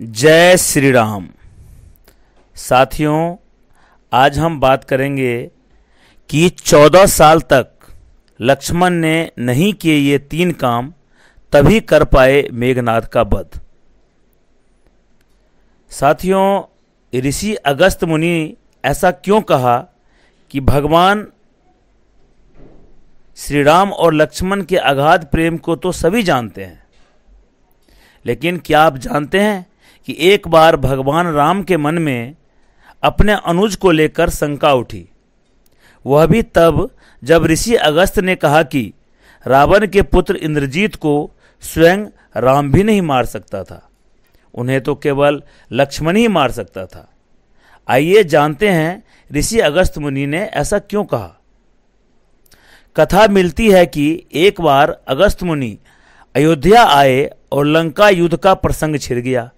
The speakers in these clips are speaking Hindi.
जय श्री राम साथियों आज हम बात करेंगे कि 14 साल तक लक्ष्मण ने नहीं किए ये तीन काम तभी कर पाए मेघनाथ का वध साथियों ऋषि अगस्त मुनि ऐसा क्यों कहा कि भगवान श्री राम और लक्ष्मण के अगाध प्रेम को तो सभी जानते हैं लेकिन क्या आप जानते हैं कि एक बार भगवान राम के मन में अपने अनुज को लेकर शंका उठी वह भी तब जब ऋषि अगस्त ने कहा कि रावण के पुत्र इंद्रजीत को स्वयं राम भी नहीं मार सकता था उन्हें तो केवल लक्ष्मण ही मार सकता था आइए जानते हैं ऋषि अगस्त मुनि ने ऐसा क्यों कहा कथा मिलती है कि एक बार अगस्त मुनि अयोध्या आए और लंका युद्ध का प्रसंग छिड़ गया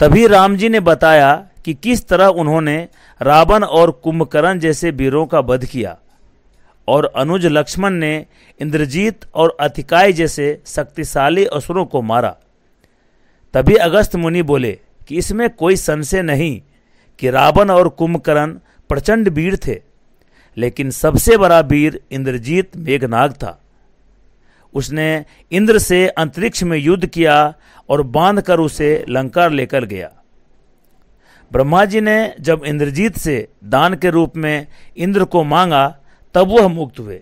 तभी राम जी ने बताया कि किस तरह उन्होंने रावण और कुंभकर्ण जैसे वीरों का वध किया और अनुज लक्ष्मण ने इंद्रजीत और अतिकाय जैसे शक्तिशाली असुरों को मारा तभी अगस्त मुनि बोले कि इसमें कोई संशय नहीं कि रावण और कुंभकर्ण प्रचंड वीर थे लेकिन सबसे बड़ा वीर इंद्रजीत मेघनाग था उसने इंद्र से अंतरिक्ष में युद्ध किया और बांधकर उसे लंकार लेकर गया ब्रह्मा जी ने जब इंद्रजीत से दान के रूप में इंद्र को मांगा तब वह मुक्त हुए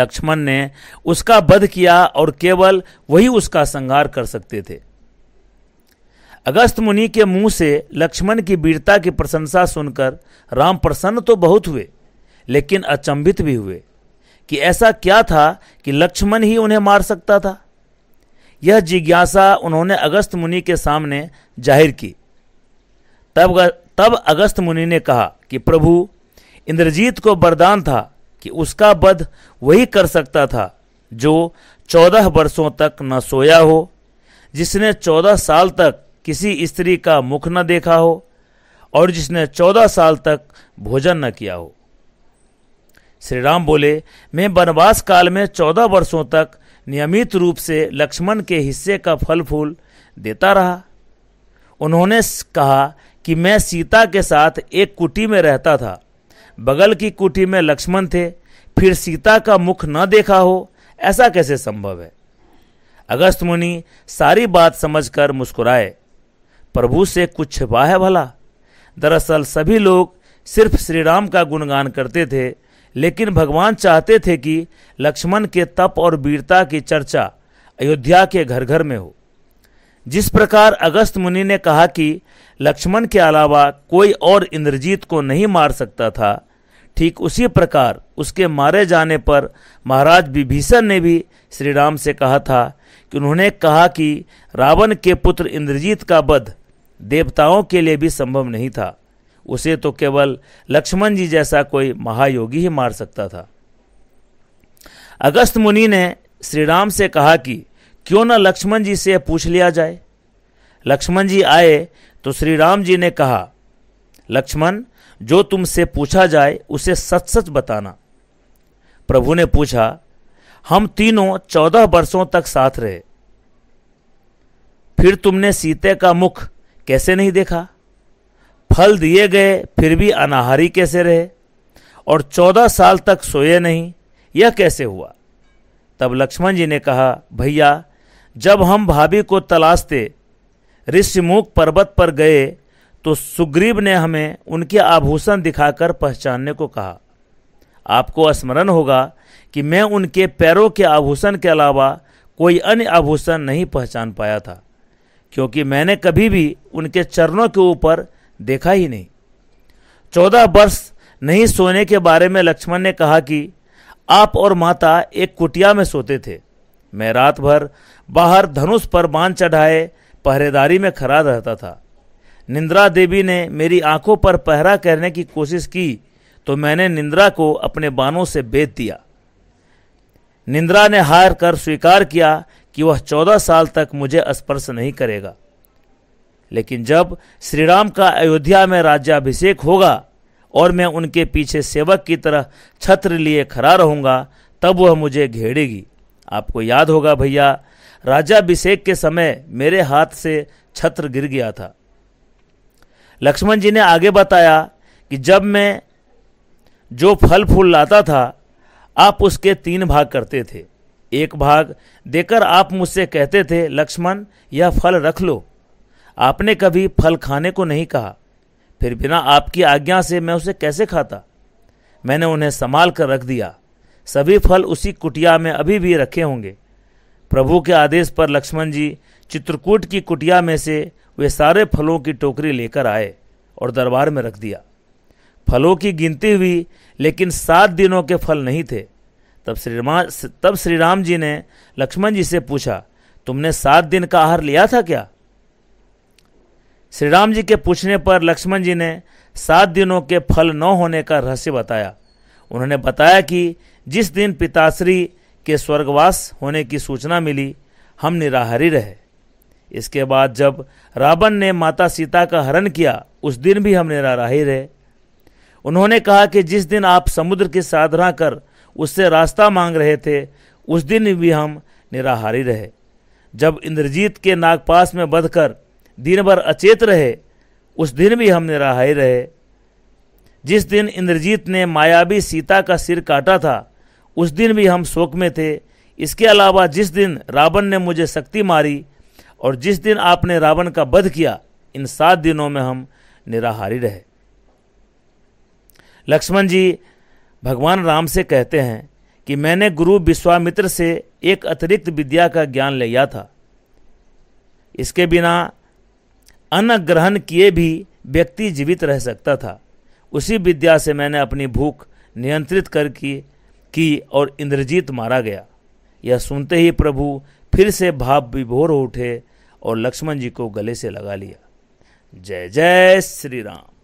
लक्ष्मण ने उसका वध किया और केवल वही उसका संहार कर सकते थे अगस्त मुनि के मुंह से लक्ष्मण की वीरता की प्रशंसा सुनकर राम प्रसन्न तो बहुत हुए लेकिन अचंभित भी हुए कि ऐसा क्या था कि लक्ष्मण ही उन्हें मार सकता था यह जिज्ञासा उन्होंने अगस्त मुनि के सामने जाहिर की तब तब अगस्त मुनि ने कहा कि प्रभु इंद्रजीत को वरदान था कि उसका वध वही कर सकता था जो चौदह वर्षों तक न सोया हो जिसने चौदह साल तक किसी स्त्री का मुख न देखा हो और जिसने चौदह साल तक भोजन न किया हो श्री राम बोले मैं वनवास काल में चौदह वर्षों तक नियमित रूप से लक्ष्मण के हिस्से का फल फूल देता रहा उन्होंने कहा कि मैं सीता के साथ एक कुटी में रहता था बगल की कुटी में लक्ष्मण थे फिर सीता का मुख न देखा हो ऐसा कैसे संभव है अगस्त मुनि सारी बात समझकर मुस्कुराए प्रभु से कुछ छिपा है भला दरअसल सभी लोग सिर्फ श्री राम का गुणगान करते थे लेकिन भगवान चाहते थे कि लक्ष्मण के तप और वीरता की चर्चा अयोध्या के घर घर में हो जिस प्रकार अगस्त मुनि ने कहा कि लक्ष्मण के अलावा कोई और इंद्रजीत को नहीं मार सकता था ठीक उसी प्रकार उसके मारे जाने पर महाराज विभीषण ने भी श्री राम से कहा था कि उन्होंने कहा कि रावण के पुत्र इंद्रजीत का वध देवताओं के लिए भी संभव नहीं था उसे तो केवल लक्ष्मण जी जैसा कोई महायोगी ही मार सकता था अगस्त मुनि ने श्री राम से कहा कि क्यों न लक्ष्मण जी से पूछ लिया जाए लक्ष्मण जी आए तो श्री राम जी ने कहा लक्ष्मण जो तुमसे पूछा जाए उसे सच सच बताना प्रभु ने पूछा हम तीनों चौदह वर्षों तक साथ रहे फिर तुमने सीते का मुख कैसे नहीं देखा फल दिए गए फिर भी अनाहारी कैसे रहे और चौदह साल तक सोए नहीं यह कैसे हुआ तब लक्ष्मण जी ने कहा भैया जब हम भाभी को तलाशते ऋषिमुख पर्वत पर गए तो सुग्रीव ने हमें उनके आभूषण दिखाकर पहचानने को कहा आपको स्मरण होगा कि मैं उनके पैरों के आभूषण के अलावा कोई अन्य आभूषण नहीं पहचान पाया था क्योंकि मैंने कभी भी उनके चरणों के ऊपर देखा ही नहीं चौदह वर्ष नहीं सोने के बारे में लक्ष्मण ने कहा कि आप और माता एक कुटिया में सोते थे मैं रात भर बाहर धनुष पर बांध चढ़ाए पहरेदारी में खड़ा रहता था निंद्रा देवी ने मेरी आंखों पर पहरा करने की कोशिश की तो मैंने निंद्रा को अपने बाणों से बेच दिया निंद्रा ने हार कर स्वीकार किया कि वह चौदह साल तक मुझे स्पर्श नहीं करेगा लेकिन जब श्री राम का अयोध्या में राज्याभिषेक होगा और मैं उनके पीछे सेवक की तरह छत्र लिए खड़ा रहूँगा तब वह मुझे घेरेगी आपको याद होगा भैया राज्याभिषेक के समय मेरे हाथ से छत्र गिर गया था लक्ष्मण जी ने आगे बताया कि जब मैं जो फल फूल लाता था आप उसके तीन भाग करते थे एक भाग देकर आप मुझसे कहते थे लक्ष्मण यह फल रख लो आपने कभी फल खाने को नहीं कहा फिर बिना आपकी आज्ञा से मैं उसे कैसे खाता मैंने उन्हें संभाल कर रख दिया सभी फल उसी कुटिया में अभी भी रखे होंगे प्रभु के आदेश पर लक्ष्मण जी चित्रकूट की कुटिया में से वे सारे फलों की टोकरी लेकर आए और दरबार में रख दिया फलों की गिनती हुई लेकिन सात दिनों के फल नहीं थे तब श्री तब श्री राम जी ने लक्ष्मण जी से पूछा तुमने सात दिन का आहार लिया था क्या श्री राम जी के पूछने पर लक्ष्मण जी ने सात दिनों के फल न होने का रहस्य बताया उन्होंने बताया कि जिस दिन पिताश्री के स्वर्गवास होने की सूचना मिली हम निराहारी रहे इसके बाद जब रावण ने माता सीता का हरण किया उस दिन भी हम निराहारी रहे उन्होंने कहा कि जिस दिन आप समुद्र की साधना कर उससे रास्ता मांग रहे थे उस दिन भी हम निराहारी रहे जब इंद्रजीत के नागपास में बधकर दिन भर अचेत रहे उस दिन भी हम निराहाय रहे जिस दिन इंद्रजीत ने मायावी सीता का सिर काटा था उस दिन भी हम शोक में थे इसके अलावा जिस दिन रावण ने मुझे शक्ति मारी और जिस दिन आपने रावण का वध किया इन सात दिनों में हम निराहारी रहे लक्ष्मण जी भगवान राम से कहते हैं कि मैंने गुरु विश्वामित्र से एक अतिरिक्त विद्या का ज्ञान लिया था इसके बिना अन्न ग्रहण किए भी व्यक्ति जीवित रह सकता था उसी विद्या से मैंने अपनी भूख नियंत्रित कर की, की और इंद्रजीत मारा गया यह सुनते ही प्रभु फिर से भाव विभोर उठे और लक्ष्मण जी को गले से लगा लिया जय जय श्री राम